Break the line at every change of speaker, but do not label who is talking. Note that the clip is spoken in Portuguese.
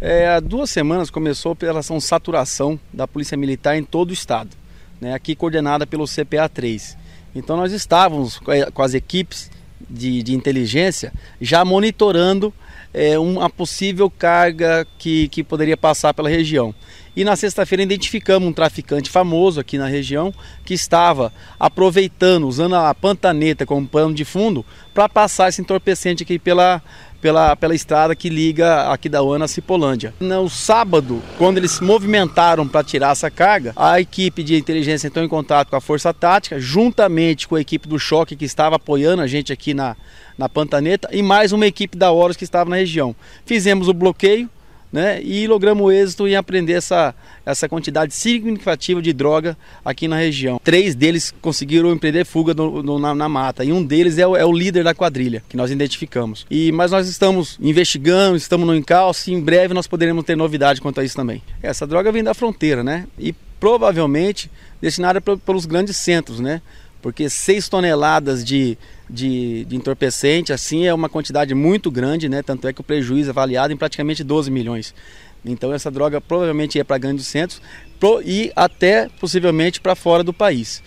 É, há duas semanas começou a operação saturação da Polícia Militar em todo o estado, né, aqui coordenada pelo CPA3. Então nós estávamos com as equipes de, de inteligência já monitorando é, uma possível carga que, que poderia passar pela região. E na sexta-feira identificamos um traficante famoso aqui na região que estava aproveitando, usando a pantaneta como pano de fundo, para passar esse entorpecente aqui pela, pela, pela estrada que liga aqui da Uana a Cipolândia. No sábado, quando eles se movimentaram para tirar essa carga, a equipe de inteligência entrou em contato com a Força Tática, juntamente com a equipe do Choque que estava apoiando a gente aqui na, na Pantaneta e mais uma equipe da Horus que estava na região. Fizemos o bloqueio, né? E logramos êxito em aprender essa, essa quantidade significativa de droga aqui na região. Três deles conseguiram empreender fuga no, no, na, na, mata e um deles é o, é o, líder da quadrilha que nós identificamos. E mas nós estamos investigando, estamos no encalço e em breve nós poderemos ter novidade quanto a isso também. Essa droga vem da fronteira, né? E provavelmente destinada pelos grandes centros, né? Porque 6 toneladas de de, de entorpecente, assim, é uma quantidade muito grande, né? Tanto é que o prejuízo é avaliado em praticamente 12 milhões. Então essa droga provavelmente ia para grandes centros pro, e até possivelmente para fora do país.